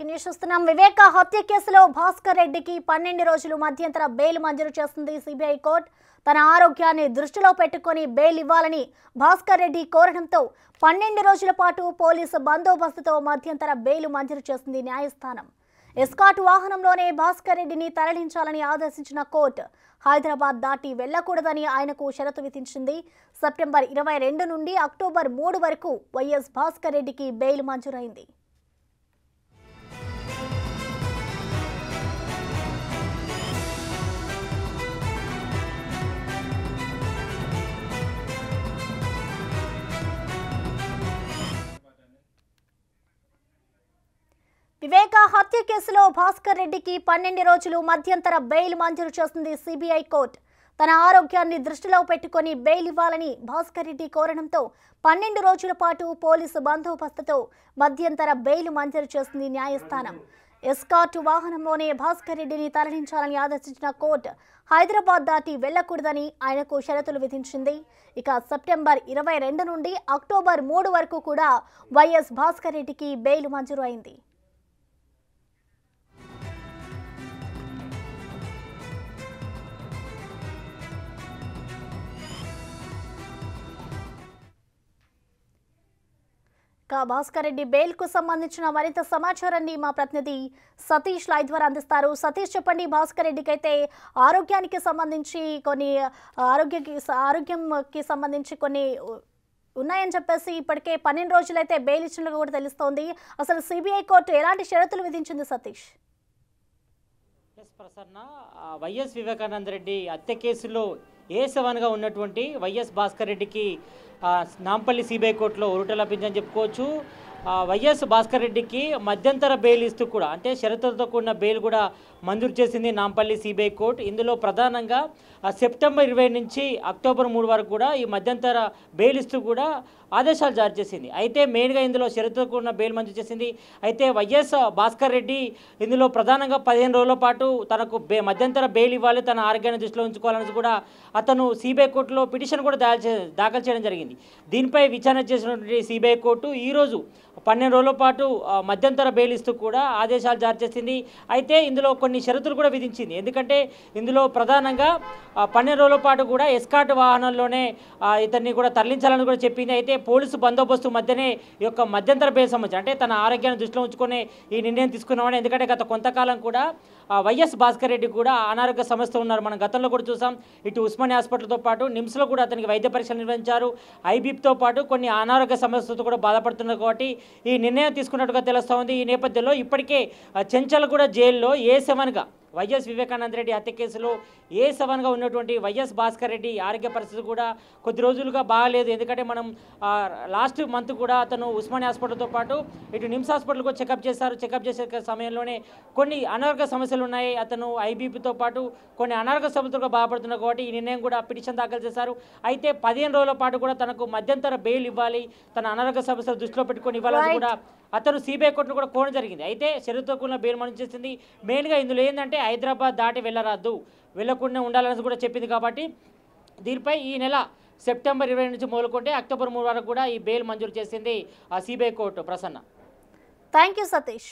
breaking news చూస్తున్నాం వివేక హత్య కేసులో భాస్కర్ రెడ్డికి పన్నెండు రోజులు మధ్యంతర బెయిల్ మంజూరు చేస్తుంది సిబిఐ కోర్టు తన ఆరోగ్యాన్ని దృష్టిలో పెట్టుకుని బెయిల్ ఇవ్వాలని భాస్కర్ రెడ్డి కోరడంతో పన్నెండు రోజుల పాటు పోలీసు బందోబస్తుతో మధ్యంతర బెయిల్ మంజూరు చేస్తుంది న్యాయస్థానం ఎస్కాట్ వాహనంలోనే భాస్కర్ రెడ్డిని తరలించాలని ఆదేశించిన కోర్టు హైదరాబాద్ దాటి వెళ్లకూడదని ఆయనకు షరతు విధించింది సెప్టెంబర్ ఇరవై రెండు నుండి అక్టోబర్ మూడు వరకు వైఎస్ భాస్కర్ రెడ్డికి బెయిల్ మంజూరైంది వివేక హత్య కేసులో భాస్కర్ రెడ్డికి పన్నెండు రోజులు మధ్యంతర బెయిల్ మంజూరు చేస్తుంది సిబిఐ కోర్టు తన ఆరోగ్యాన్ని దృష్టిలో పెట్టుకుని బెయిల్ ఇవ్వాలని భాస్కర్ రెడ్డి కోరడంతో పన్నెండు రోజుల పాటు పోలీసు బందోబస్తుతో మధ్యంతర బెయిల్ మంజూరు చేసింది న్యాయస్థానం ఎస్కార్ట్ వాహనంలోనే భాస్కర్ రెడ్డిని తరలించాలని ఆదేశించిన కోర్టు హైదరాబాద్ దాటి వెళ్లకూడదని ఆయనకు షరతులు విధించింది ఇక సెప్టెంబర్ ఇరవై రెండు నుండి అక్టోబర్ మూడు వరకు కూడా వైఎస్ భాస్కర్ రెడ్డికి బెయిల్ మంజూరు అయింది కా భాస్కర్ రెడ్డి బెయిల్కు సంబంధించిన మరింత సమాచారాన్ని మా ప్రతినిధి సతీష్ లాయ్ ద్వారా అందిస్తారు సతీష్ చెప్పండి భాస్కర్ రెడ్డికి అయితే ఆరోగ్యానికి సంబంధించి కొన్ని ఆరోగ్యకి ఆరోగ్యంకి సంబంధించి కొన్ని ఉన్నాయని చెప్పేసి ఇప్పటికే పన్నెండు రోజులైతే బెయిల్ ఇచ్చినట్లు కూడా తెలుస్తోంది అసలు సిబిఐ కోర్టు ఎలాంటి షరతులు విధించింది సతీష్ ఎస్ ప్రసన్న వైఎస్ వివేకానంద రెడ్డి హత్య కేసులో ఏ సెవెన్గా ఉన్నటువంటి వైఎస్ భాస్కర్ రెడ్డికి నాంపల్లి సిబిఐ కోర్టులో ఉరుట లభించని చెప్పుకోవచ్చు వైఎస్ భాస్కర్ రెడ్డికి మధ్యంతర బెయిల్ ఇస్తూ కూడా అంటే షరతులతో కూడిన బెయిల్ కూడా మంజూరు చేసింది నాంపల్లి సిబిఐ కోర్టు ఇందులో ప్రధానంగా సెప్టెంబర్ ఇరవై నుంచి అక్టోబర్ మూడు వరకు కూడా ఈ మధ్యంతర బెయిల్ ఇస్తూ కూడా ఆదేశాలు జారీ చేసింది అయితే మెయిన్గా ఇందులో షరతులతో కూడిన బెయిల్ మంజూరు చేసింది అయితే వైఎస్ భాస్కర్ రెడ్డి ఇందులో ప్రధానంగా పదిహేను రోజుల పాటు తనకు బే మధ్యంతర బెయిల్ ఇవ్వాలి తన ఆరోగ్యాన్ని దృష్టిలో ఉంచుకోవాలని కూడా అతను సిబిఐ కోర్టులో పిటిషన్ కూడా దాఖలు చేయడం జరిగింది దీనిపై విచారణ చేసినటువంటి సిబిఐ కోర్టు ఈరోజు పన్నెండు రోజుల పాటు మధ్యంతర బెయిల్ ఇస్తూ కూడా ఆదేశాలు జారీ చేసింది అయితే ఇందులో కొన్ని షరతులు కూడా విధించింది ఎందుకంటే ఇందులో ప్రధానంగా పన్నెండు రోజుల పాటు కూడా ఎస్కాట్ వాహనంలోనే ఇతన్ని కూడా తరలించాలని కూడా చెప్పింది అయితే పోలీసు బందోబస్తు మధ్యనే ఈ యొక్క మధ్యంతర బెయిల్ సంబంధించి అంటే తన ఆరోగ్యాన్ని దృష్టిలో ఉంచుకునే ఈ నిర్ణయం తీసుకున్నామని ఎందుకంటే గత కొంతకాలం కూడా వైఎస్ భాస్కర్ రెడ్డి కూడా అనారోగ్య సమస్య ఉన్నారు మనం గతంలో కూడా చూసాం ఇటు ఉస్మాని హాస్పిటల్తో పాటు నిమ్స్లో కూడా అతనికి వైద్య పరీక్షలు నిర్వహించారు ఐబీపీతో పాటు కొన్ని అనారోగ్య సమస్యలతో కూడా బాధపడుతున్నారు కాబట్టి ఈ నిర్ణయం తీసుకున్నట్టుగా తెలుస్తోంది ఈ నేపథ్యంలో ఇప్పటికే చెంచల్గూడ కూడా జైల్లో ఏ సెవెన్గా వైఎస్ వివేకానంద రెడ్డి హత్య కేసులో ఏ సవన్గా ఉన్నటువంటి వైఎస్ భాస్కర్ రెడ్డి ఆరోగ్య పరిస్థితి కూడా కొద్ది రోజులుగా బాగాలేదు ఎందుకంటే మనం లాస్ట్ మంత్ కూడా అతను ఉస్మాని హాస్పిటల్తో పాటు ఇటు నిమ్స్ హాస్పిటల్కు చెకప్ చేశారు చెకప్ చేసే సమయంలోనే కొన్ని అనారోగ్య సమస్యలు ఉన్నాయి అతను ఐబీపీతో పాటు కొన్ని అనారోగ్య సమస్యలు బాధపడుతున్నారు కాబట్టి ఈ నిర్ణయం కూడా పిటిషన్ దాఖలు చేశారు అయితే పదిహేను రోజుల పాటు కూడా తనకు మధ్యంతర బెయిల్ ఇవ్వాలి తన అనారోగ్య సమస్యలు దృష్టిలో పెట్టుకొని ఇవ్వాలని కూడా అతను సిబిఐ కోర్టును కూడా కోరడం జరిగింది అయితే షరతుతో కూడిన బెయిల్ చేసింది మెయిన్గా ఇందులో ఏంటంటే హైదరాబాద్ దాటి వెళ్ళరాదు వెళ్ళకుండా ఉండాలని కూడా చెప్పింది కాబట్టి దీనిపై ఈ నెల సెప్టెంబర్ ఇరవై నుంచి మొదలుకుంటే అక్టోబర్ మూడు వరకు కూడా ఈ బెయిల్ మంజూరు చేసింది ఆ CBI court Prasanna thank you Satish